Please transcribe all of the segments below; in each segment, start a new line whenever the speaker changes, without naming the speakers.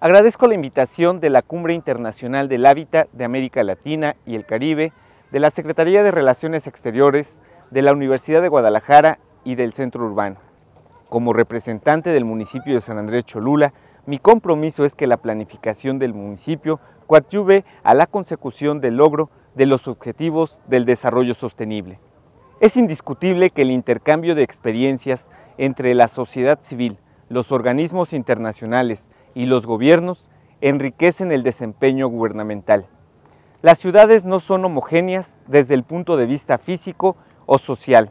Agradezco la invitación de la Cumbre Internacional del Hábitat de América Latina y el Caribe, de la Secretaría de Relaciones Exteriores, de la Universidad de Guadalajara y del Centro Urbano. Como representante del municipio de San Andrés Cholula, mi compromiso es que la planificación del municipio coadyuve a la consecución del logro de los objetivos del desarrollo sostenible. Es indiscutible que el intercambio de experiencias entre la sociedad civil, los organismos internacionales y los gobiernos enriquecen el desempeño gubernamental. Las ciudades no son homogéneas desde el punto de vista físico o social.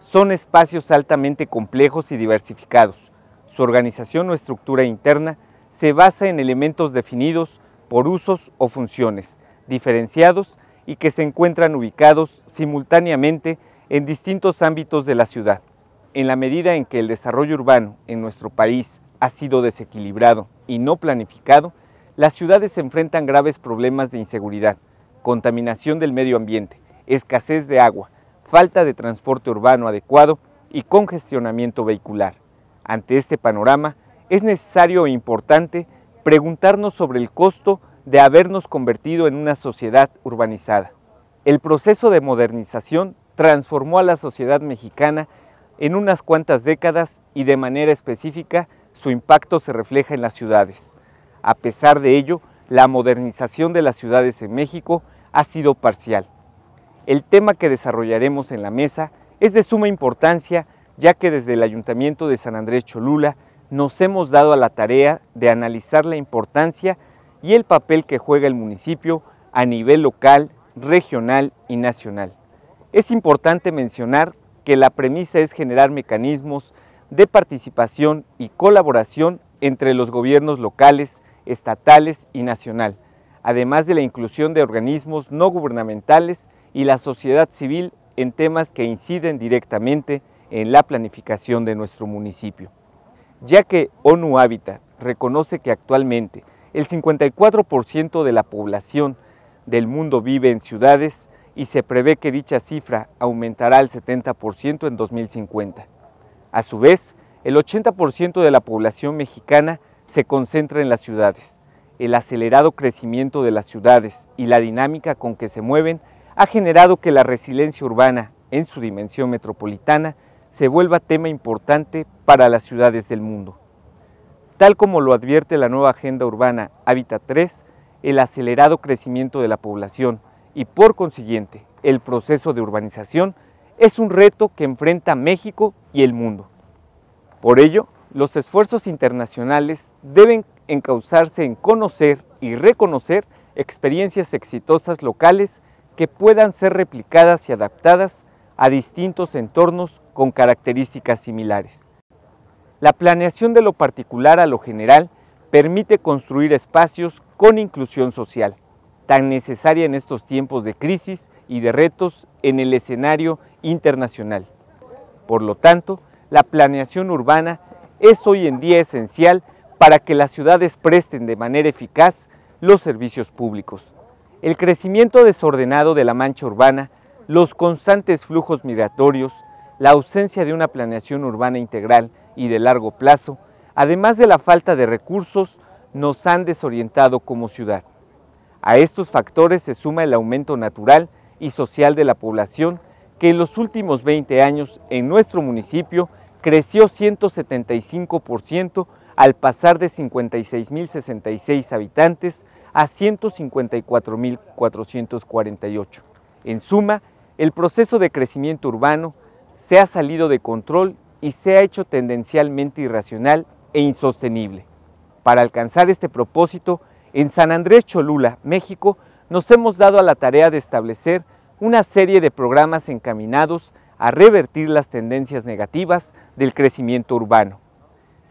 Son espacios altamente complejos y diversificados. Su organización o estructura interna se basa en elementos definidos por usos o funciones, diferenciados y que se encuentran ubicados simultáneamente en distintos ámbitos de la ciudad. En la medida en que el desarrollo urbano en nuestro país ha sido desequilibrado y no planificado, las ciudades enfrentan graves problemas de inseguridad, contaminación del medio ambiente, escasez de agua, falta de transporte urbano adecuado y congestionamiento vehicular. Ante este panorama, es necesario e importante preguntarnos sobre el costo de habernos convertido en una sociedad urbanizada. El proceso de modernización transformó a la sociedad mexicana en unas cuantas décadas y de manera específica su impacto se refleja en las ciudades. A pesar de ello, la modernización de las ciudades en México ha sido parcial. El tema que desarrollaremos en la mesa es de suma importancia ya que desde el Ayuntamiento de San Andrés Cholula nos hemos dado a la tarea de analizar la importancia y el papel que juega el municipio a nivel local, regional y nacional. Es importante mencionar que la premisa es generar mecanismos de participación y colaboración entre los gobiernos locales, estatales y nacional, además de la inclusión de organismos no gubernamentales y la sociedad civil en temas que inciden directamente en la planificación de nuestro municipio. Ya que ONU Hábitat reconoce que actualmente el 54% de la población del mundo vive en ciudades y se prevé que dicha cifra aumentará al 70% en 2050. A su vez, el 80% de la población mexicana se concentra en las ciudades. El acelerado crecimiento de las ciudades y la dinámica con que se mueven ha generado que la resiliencia urbana, en su dimensión metropolitana, se vuelva tema importante para las ciudades del mundo. Tal como lo advierte la nueva Agenda Urbana Hábitat 3, el acelerado crecimiento de la población y por consiguiente el proceso de urbanización es un reto que enfrenta México y el mundo. Por ello, los esfuerzos internacionales deben encauzarse en conocer y reconocer experiencias exitosas locales que puedan ser replicadas y adaptadas a distintos entornos con características similares. La planeación de lo particular a lo general permite construir espacios con inclusión social, tan necesaria en estos tiempos de crisis y de retos en el escenario internacional. Por lo tanto, la planeación urbana es hoy en día esencial para que las ciudades presten de manera eficaz los servicios públicos. El crecimiento desordenado de la mancha urbana, los constantes flujos migratorios, la ausencia de una planeación urbana integral y de largo plazo, además de la falta de recursos, nos han desorientado como ciudad. A estos factores se suma el aumento natural y social de la población, que en los últimos 20 años en nuestro municipio creció 175% al pasar de 56.066 habitantes a 154.448. En suma, el proceso de crecimiento urbano se ha salido de control y se ha hecho tendencialmente irracional e insostenible. Para alcanzar este propósito, en San Andrés Cholula, México, nos hemos dado a la tarea de establecer una serie de programas encaminados a revertir las tendencias negativas del crecimiento urbano.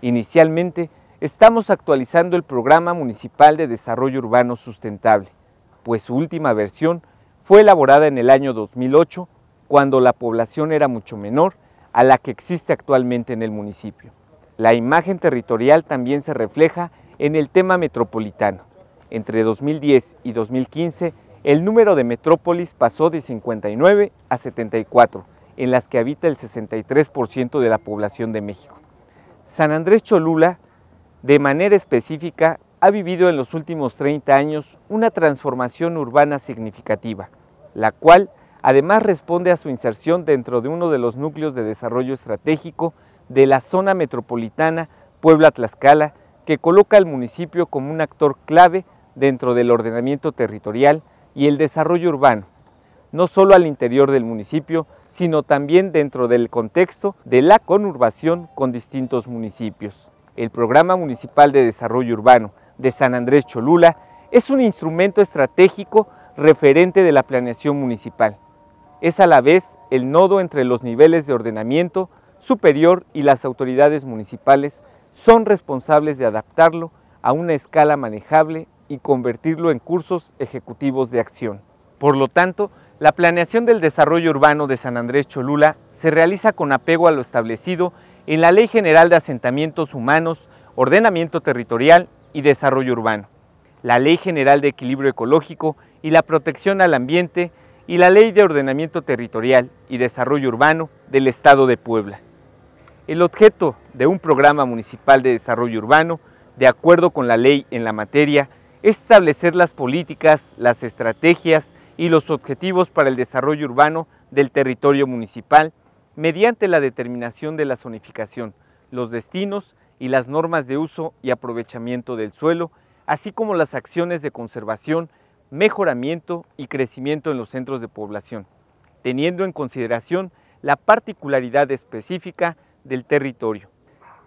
Inicialmente, estamos actualizando el Programa Municipal de Desarrollo Urbano Sustentable, pues su última versión fue elaborada en el año 2008, cuando la población era mucho menor a la que existe actualmente en el municipio. La imagen territorial también se refleja en el tema metropolitano. Entre 2010 y 2015 el número de metrópolis pasó de 59 a 74, en las que habita el 63% de la población de México. San Andrés Cholula, de manera específica, ha vivido en los últimos 30 años una transformación urbana significativa, la cual además responde a su inserción dentro de uno de los núcleos de desarrollo estratégico de la zona metropolitana Puebla-Tlaxcala, que coloca al municipio como un actor clave dentro del ordenamiento territorial y el desarrollo urbano, no solo al interior del municipio, sino también dentro del contexto de la conurbación con distintos municipios. El Programa Municipal de Desarrollo Urbano de San Andrés Cholula es un instrumento estratégico referente de la planeación municipal. Es a la vez el nodo entre los niveles de ordenamiento superior y las autoridades municipales son responsables de adaptarlo a una escala manejable y convertirlo en cursos ejecutivos de acción. Por lo tanto, la planeación del desarrollo urbano de San Andrés Cholula se realiza con apego a lo establecido en la Ley General de Asentamientos Humanos, Ordenamiento Territorial y Desarrollo Urbano, la Ley General de Equilibrio Ecológico y la Protección al Ambiente y la Ley de Ordenamiento Territorial y Desarrollo Urbano del Estado de Puebla. El objeto de un programa municipal de desarrollo urbano, de acuerdo con la ley en la materia, establecer las políticas, las estrategias y los objetivos para el desarrollo urbano del territorio municipal mediante la determinación de la zonificación, los destinos y las normas de uso y aprovechamiento del suelo, así como las acciones de conservación, mejoramiento y crecimiento en los centros de población, teniendo en consideración la particularidad específica del territorio.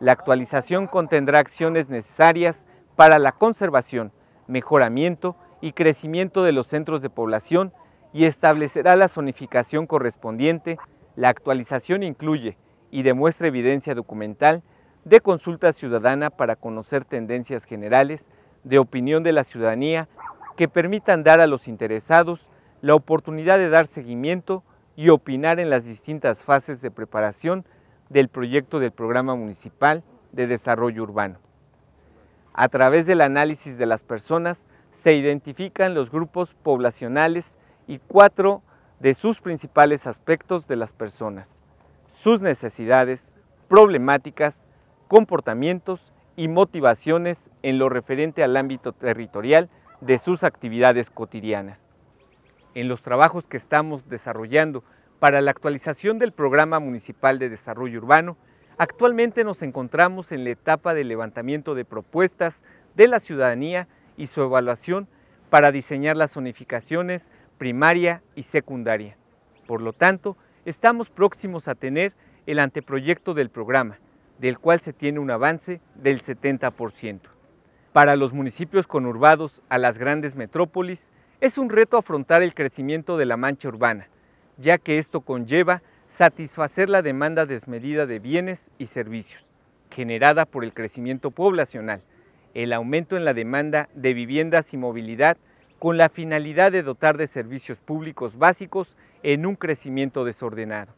La actualización contendrá acciones necesarias para la conservación, mejoramiento y crecimiento de los centros de población y establecerá la zonificación correspondiente. La actualización incluye y demuestra evidencia documental de consulta ciudadana para conocer tendencias generales de opinión de la ciudadanía que permitan dar a los interesados la oportunidad de dar seguimiento y opinar en las distintas fases de preparación del proyecto del Programa Municipal de Desarrollo Urbano. A través del análisis de las personas se identifican los grupos poblacionales y cuatro de sus principales aspectos de las personas, sus necesidades, problemáticas, comportamientos y motivaciones en lo referente al ámbito territorial de sus actividades cotidianas. En los trabajos que estamos desarrollando para la actualización del Programa Municipal de Desarrollo Urbano, Actualmente nos encontramos en la etapa de levantamiento de propuestas de la ciudadanía y su evaluación para diseñar las zonificaciones primaria y secundaria. Por lo tanto, estamos próximos a tener el anteproyecto del programa, del cual se tiene un avance del 70%. Para los municipios conurbados a las grandes metrópolis, es un reto afrontar el crecimiento de la mancha urbana, ya que esto conlleva satisfacer la demanda desmedida de bienes y servicios, generada por el crecimiento poblacional, el aumento en la demanda de viviendas y movilidad, con la finalidad de dotar de servicios públicos básicos en un crecimiento desordenado.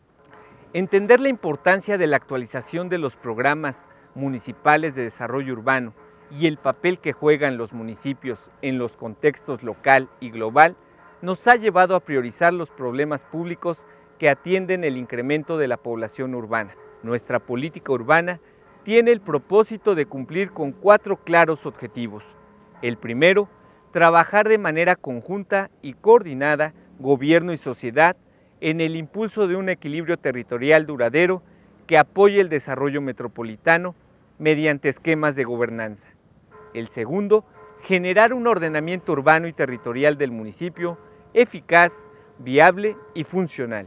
Entender la importancia de la actualización de los programas municipales de desarrollo urbano y el papel que juegan los municipios en los contextos local y global nos ha llevado a priorizar los problemas públicos que atienden el incremento de la población urbana. Nuestra política urbana tiene el propósito de cumplir con cuatro claros objetivos. El primero, trabajar de manera conjunta y coordinada gobierno y sociedad en el impulso de un equilibrio territorial duradero que apoye el desarrollo metropolitano mediante esquemas de gobernanza. El segundo, generar un ordenamiento urbano y territorial del municipio eficaz, viable y funcional.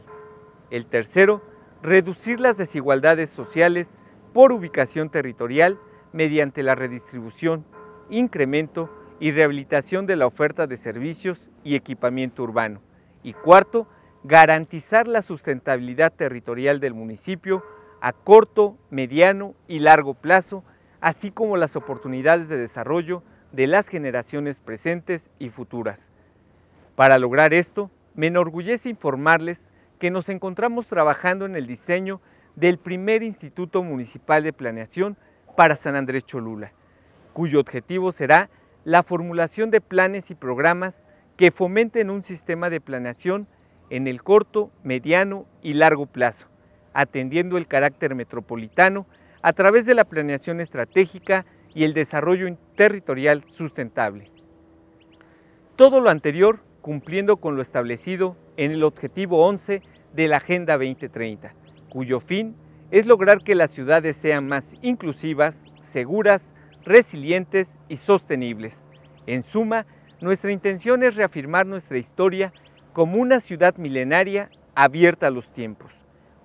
El tercero, reducir las desigualdades sociales por ubicación territorial mediante la redistribución, incremento y rehabilitación de la oferta de servicios y equipamiento urbano. Y cuarto, garantizar la sustentabilidad territorial del municipio a corto, mediano y largo plazo, así como las oportunidades de desarrollo de las generaciones presentes y futuras. Para lograr esto, me enorgullece informarles que nos encontramos trabajando en el diseño del primer Instituto Municipal de Planeación para San Andrés Cholula, cuyo objetivo será la formulación de planes y programas que fomenten un sistema de planeación en el corto, mediano y largo plazo, atendiendo el carácter metropolitano a través de la planeación estratégica y el desarrollo territorial sustentable. Todo lo anterior cumpliendo con lo establecido en el objetivo 11 de la Agenda 2030, cuyo fin es lograr que las ciudades sean más inclusivas, seguras, resilientes y sostenibles. En suma, nuestra intención es reafirmar nuestra historia como una ciudad milenaria abierta a los tiempos,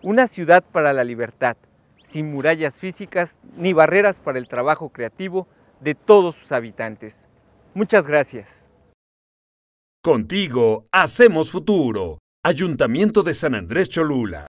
una ciudad para la libertad, sin murallas físicas ni barreras para el trabajo creativo de todos sus habitantes. Muchas gracias. Contigo hacemos futuro. Ayuntamiento de San Andrés Cholula.